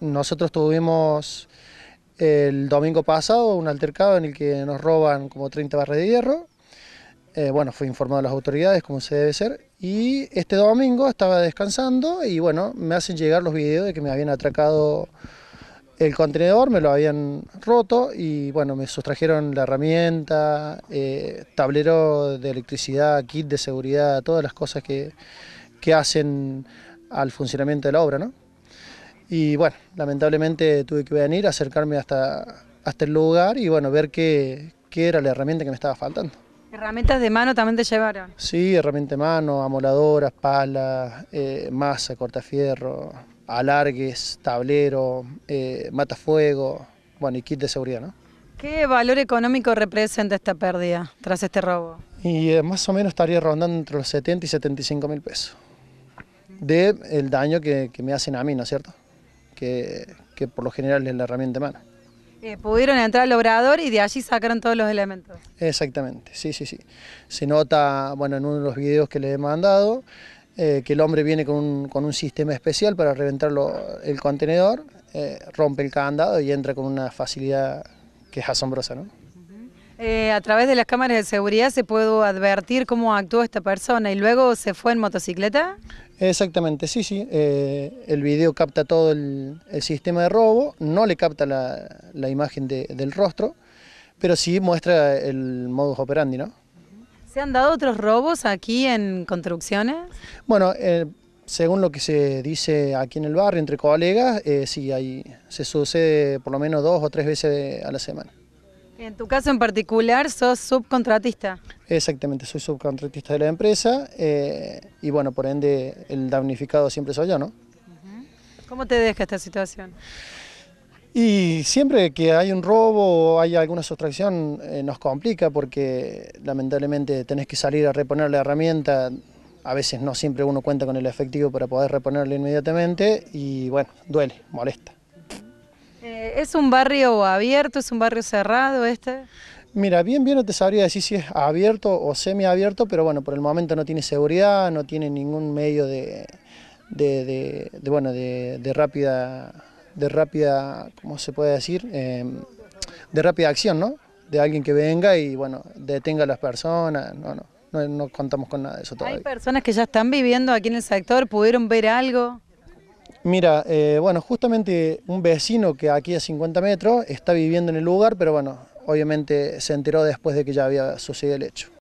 Nosotros tuvimos el domingo pasado un altercado en el que nos roban como 30 barras de hierro. Eh, bueno, fue informado a las autoridades como se debe ser. Y este domingo estaba descansando y bueno, me hacen llegar los videos de que me habían atracado el contenedor, me lo habían roto y bueno, me sustrajeron la herramienta, eh, tablero de electricidad, kit de seguridad, todas las cosas que, que hacen al funcionamiento de la obra, ¿no? Y bueno, lamentablemente tuve que venir, acercarme hasta, hasta el lugar y bueno, ver qué, era la herramienta que me estaba faltando. ¿Herramientas de mano también te llevaron? Sí, herramienta de mano, amoladoras, palas, eh, masa, cortafierro, alargues, tablero, eh, matafuego, bueno, y kit de seguridad, ¿no? ¿Qué valor económico representa esta pérdida tras este robo? Y eh, más o menos estaría rondando entre los 70 y 75 mil pesos de el daño que me hacen a mí, ¿no es cierto? que, por lo general es la herramienta humana. Eh, pudieron entrar al obrador y de allí sacaron todos los elementos. Exactamente, sí, sí, sí. Se nota, bueno, en uno de los videos que les he mandado, eh, que el hombre viene con un, con un sistema especial para reventar el contenedor, eh, rompe el candado y entra con una facilidad que es asombrosa, ¿no? Eh, a través de las cámaras de seguridad se pudo advertir cómo actuó esta persona y luego se fue en motocicleta. Exactamente, sí, sí. Eh, el video capta todo el, sistema de robo, no le capta la, imagen del rostro, pero sí muestra el modus operandi, ¿no? ¿Se han dado otros robos aquí en construcciones? Bueno, eh, según lo que se dice aquí en el barrio, entre colegas, eh, sí, hay, se sucede por lo menos dos o tres veces a la semana. En tu caso en particular, sos subcontratista. Exactamente, soy subcontratista de la empresa eh, y bueno, por ende el damnificado siempre soy yo, ¿no? ¿Cómo te deja esta situación? Y siempre que hay un robo o hay alguna sustracción eh, nos complica porque lamentablemente tenés que salir a reponer la herramienta. A veces no siempre uno cuenta con el efectivo para poder reponerlo inmediatamente y bueno, duele, molesta. Eh, ¿Es un barrio abierto, es un barrio cerrado este? Mira, bien bien no te sabría decir si es abierto o semiabierto, pero bueno, por el momento no tiene seguridad, no tiene ningún medio de, de, bueno, de, rápida, de rápida, ¿cómo se puede decir? Em, de rápida acción, ¿no? De alguien que venga y bueno, detenga a las personas, no. No, no, contamos con nada de eso todavía. ¿Hay personas que ya están viviendo aquí en el sector? ¿Pudieron ver algo? Mira, eh, bueno, justamente un vecino que aquí a 50 metros está viviendo en el lugar, pero bueno, obviamente se enteró después de que ya había sucedido el hecho.